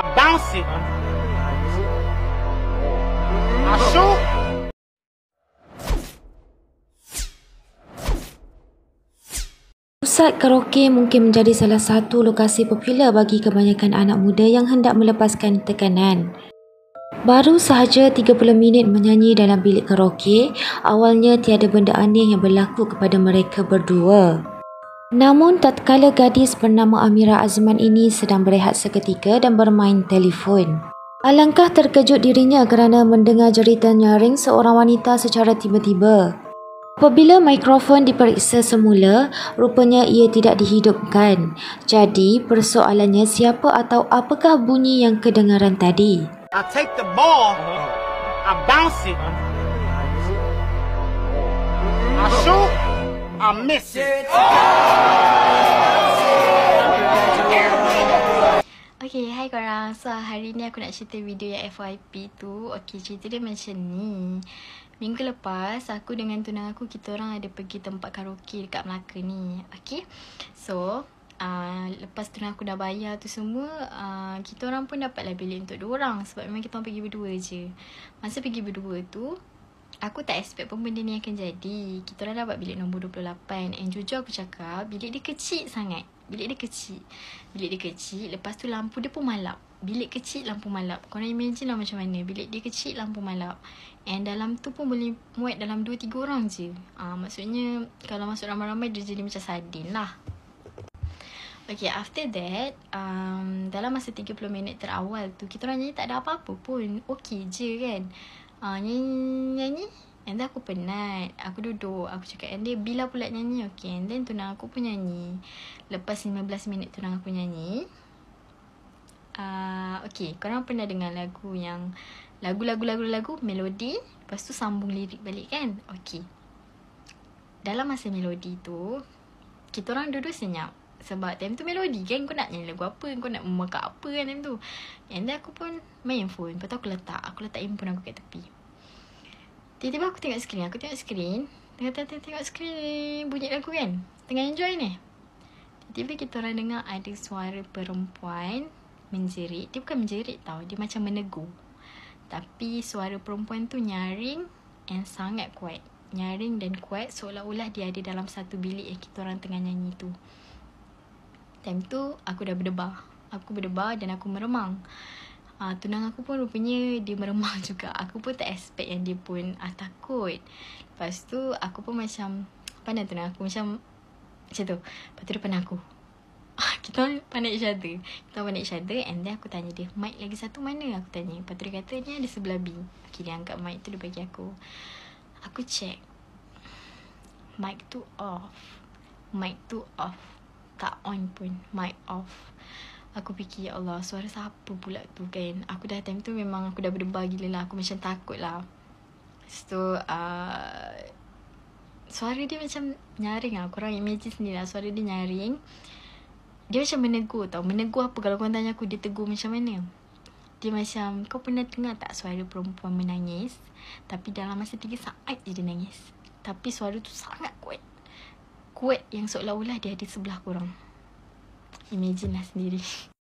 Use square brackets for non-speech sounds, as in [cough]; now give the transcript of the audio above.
a bounce. A shoe. Pusat karaoke mungkin menjadi salah satu lokasi popular bagi kebanyakan anak muda yang hendak melepaskan tekanan. Baru sahaja 30 minit menyanyi dalam bilik karaoke, awalnya tiada benda aneh yang berlaku kepada mereka berdua. Namun tatkala gadis bernama Amira Azman ini sedang berehat seketika dan bermain telefon. Alangkah terkejut dirinya kerana mendengar cerita nyaring seorang wanita secara tiba-tiba. Apabila mikrofon diperiksa semula, rupanya ia tidak dihidupkan. Jadi persoalannya siapa atau apakah bunyi yang kedengaran tadi? I take the ball. I bounce it. miss it. Okay, hi korang. So, hari ni aku nak cerita video yang FYP tu. Okay, cerita dia macam ni. Minggu lepas, aku dengan tunang aku, kita orang ada pergi tempat karaoke dekat Melaka ni. Okay? So, uh, lepas tunang aku dah bayar tu semua, uh, kita orang pun dapatlah bilik untuk dua orang. Sebab memang kita orang pergi berdua je. Masa pergi berdua tu, Aku tak expect pun benda ni akan jadi Kita dah dapat bilik nombor 28 And jujur aku cakap Bilik dia kecil sangat Bilik dia kecil Bilik dia kecil Lepas tu lampu dia pun malap Bilik kecil lampu malap Korang imagine lah macam mana Bilik dia kecil lampu malap And dalam tu pun boleh muat dalam 2-3 orang je Ah Maksudnya Kalau masuk ramai-ramai dia jadi macam sadin lah Okay after that um, Dalam masa 30 minit terawal tu Kita orang nyanyi tak ada apa-apa pun Okay je kan uh, nyanyi, nyanyi And then aku penat Aku duduk Aku cakap And then bila pula nyanyi Okay And then tunang aku pun nyanyi Lepas 15 minit tunang aku nyanyi uh, Okay Korang pernah dengar lagu yang Lagu-lagu-lagu-lagu Melodi Lepas tu sambung lirik balik kan Okay Dalam masa melodi tu Kita orang duduk senyap sebab time tu melodi kan Kau nak nyanyi lagu apa Kau nak memakak apa kan time tu And then aku pun main phone Lepas tu aku letak Aku letak handphone aku kat tepi Tiba-tiba aku tengok screen Aku tengok screen Tengah tengah tengok, tengok screen Bunyi lagu kan Tengah enjoy ni Tiba-tiba kita orang dengar Ada suara perempuan Menjerit Dia bukan menjerit tau Dia macam menegur Tapi suara perempuan tu nyaring And sangat kuat Nyaring dan kuat Seolah-olah dia ada dalam satu bilik Yang kita orang tengah nyanyi tu Time tu aku dah berdebar Aku berdebar dan aku meremang uh, Tunang aku pun rupanya dia meremang [laughs] juga Aku pun tak expect yang dia pun uh, takut Lepas tu aku pun macam Pandang tunang aku macam Macam tu Lepas tu dia aku [laughs] kita panik each other Kita panik each other And then aku tanya dia Mic lagi satu mana Aku tanya Lepas tu dia kata Ni ada sebelah B Okay dia angkat mic tu Dia bagi aku Aku check Mic tu off Mic tu off tak on pun Mic off Aku fikir ya Allah suara siapa pula tu kan Aku dah time tu memang aku dah berdebar gila lah Aku macam takut lah So tu uh, Suara dia macam nyaring lah Korang imagine sendiri lah suara dia nyaring Dia macam menegur tau Menegur apa kalau korang tanya aku dia tegur macam mana Dia macam kau pernah dengar tak suara perempuan menangis Tapi dalam masa 3 saat je dia nangis Tapi suara tu sangat kuat awkward yang seolah-olah dia ada sebelah korang. Imagine lah sendiri.